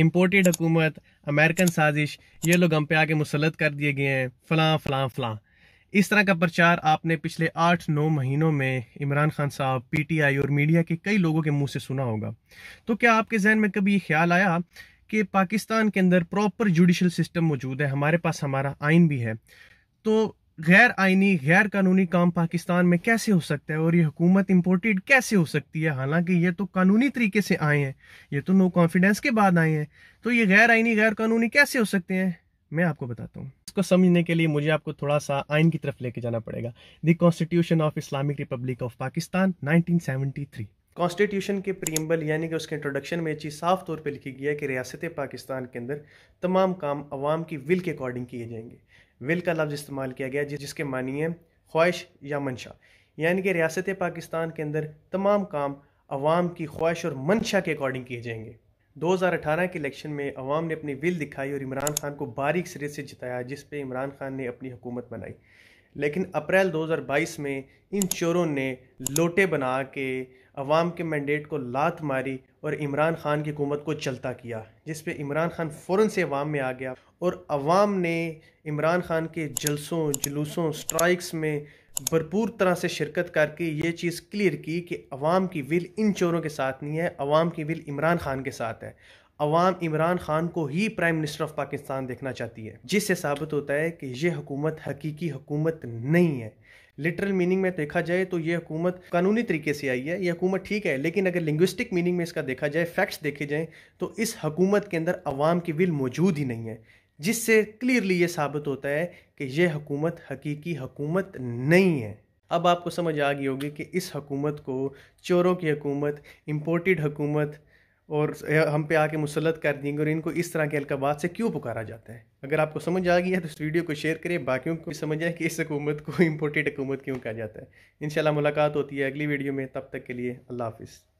imported हुकूमत American साजिश ये लोग हम पे आके मुसलत कर दिए गए हैं फलां फलां फलां इस तरह का प्रचार आपने पिछले आठ नौ महीनों में इमरान खान साहब पीटीआई और मीडिया के कई लोगों के मुंह से सुना होगा तो क्या आपके जहन में कभी ये ख्याल आया कि पाकिस्तान के अंदर प्रॉपर जुडिशल सिस्टम मौजूद है हमारे पास हमारा आइन भी है तो गैर आइनी गैर कानूनी काम पाकिस्तान में कैसे हो सकता है और ये हुकूमत इम्पोर्टेड कैसे हो सकती है हालांकि ये तो कानूनी तरीके से आए हैं ये तो नो कॉन्फिडेंस के बाद आए हैं तो ये गैर आइनी गैर कानूनी कैसे हो सकते हैं मैं आपको बताता हूँ इसको समझने के लिए मुझे आपको थोड़ा सा आइन की तरफ लेके जाना पड़ेगा the constitution of Islamic republic of Pakistan nineteen constitution के प्रियम्बल यानी कि उसके इंट्रोडक्शन में चीज़ साफ तौर पे लिखी गई है कि रियासत पाकिस्तान के अंदर तमाम काम अवाम की विल के अकॉर्डिंग किए जाएंगे विल का लफ्ज़ इस्तेमाल किया गया जिस जिसके मानिए ख्वाहिश या मंशा यानी कि रियासत पाकिस्तान के अंदर तमाम काम अवाम की ख्वाहिश और मंशा के अकॉर्डिंग किए जाएंगे 2018 के इलेक्शन में अवाम ने अपनी विल दिखाई और इमरान खान को बारीक सिरे से जिताया जिस पे इमरान खान ने अपनी हुकूमत बनाई लेकिन अप्रैल 2022 में इन चोरों ने लोटे बना के अवाम के मैंडेट को लात मारी और इमरान खान की हुकूमत को चलता किया जिस पे इमरान खान फ़ौर से अवाम में आ गया और अवाम ने इमरान खान के जलसों जुलूसों स्ट्राइक्स में भरपूर तरह से शिरकत करके ये चीज़ क्लियर की कि अवाम की विल इन चोरों के साथ नहीं है अवाम की विल इमरान खान के साथ है अवाम इमरान खान को ही प्राइम मिनिस्टर ऑफ पाकिस्तान देखना चाहती है जिससे साबित होता है कि यह हकूमत हकीकी हुकूमत नहीं है लिटरल मीनिंग में देखा जाए तो ये हुकूमत कानूनी तरीके से आई है ये हुकूमत ठीक है लेकिन अगर लिंग्विस्टिक मीनिंग में इसका देखा जाए फैक्ट्स देखे जाएं तो इस हकूमत के अंदर अवाम की विल मौजूद ही नहीं है जिससे क्लियरली ये साबित होता है कि यह हकूमत हकीकी हकूमत नहीं है अब आपको समझ आ गई होगी कि इस हकूमत को चोरों की हकूमत इम्पोर्टेड हकूमत और हम पे आके मुसलत कर देंगे और इनको इस तरह के अलकाबात से क्यों पुकारा जाता है अगर आपको समझ आ गई है तो इस वीडियो को शेयर करें बाकियों को भी समझ आए कि इस हुकूमत को इम्पोर्टेड हुकूमत क्यों कहा जाता है इन मुलाकात होती है अगली वीडियो में तब तक के लिए अल्लाह हाफिज़